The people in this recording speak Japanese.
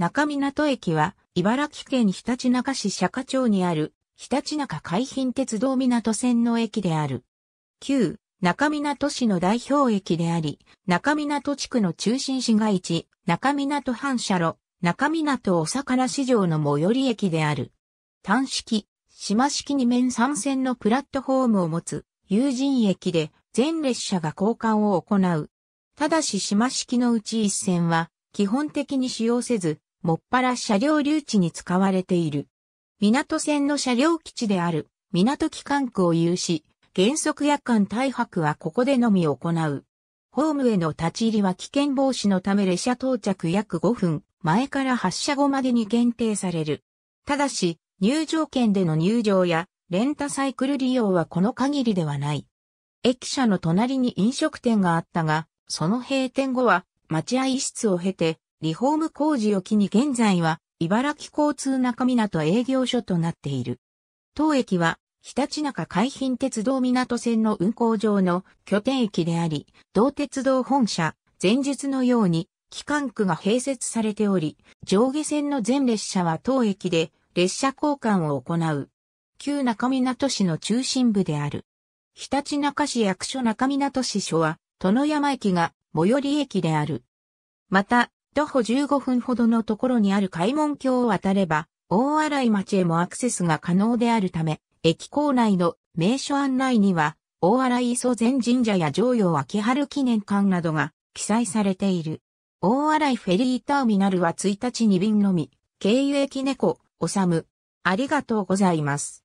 中港駅は、茨城県ひたちなか市釈迦町にある、ひたちなか海浜鉄道港線の駅である。旧、中港市の代表駅であり、中港地区の中心市街地、中港反射路、中港お魚市場の最寄り駅である。単式、島式2面3線のプラットフォームを持つ、有人駅で、全列車が交換を行う。ただし島式のうち1線は、基本的に使用せず、もっぱら車両留置に使われている。港線の車両基地である港機関区を有し、原則夜間大泊はここでのみ行う。ホームへの立ち入りは危険防止のため列車到着約5分前から発車後までに限定される。ただし、入場券での入場やレンタサイクル利用はこの限りではない。駅舎の隣に飲食店があったが、その閉店後は待合室を経てリフォーム工事を機に現在は茨城交通中港営業所となっている。当駅は、ひたちなか海浜鉄道港線の運行上の拠点駅であり、同鉄道本社、前日のように、機関区が併設されており、上下線の全列車は当駅で列車交換を行う。旧中港市の中心部である。ひたちなか市役所中港市所は、殿山駅が最寄り駅である。また、徒歩15分ほどのところにある開門橋を渡れば、大洗町へもアクセスが可能であるため、駅構内の名所案内には、大洗磯前神社や常陽秋春記念館などが記載されている。大洗フェリーターミナルは1日2便のみ、経由駅猫、おさむ。ありがとうございます。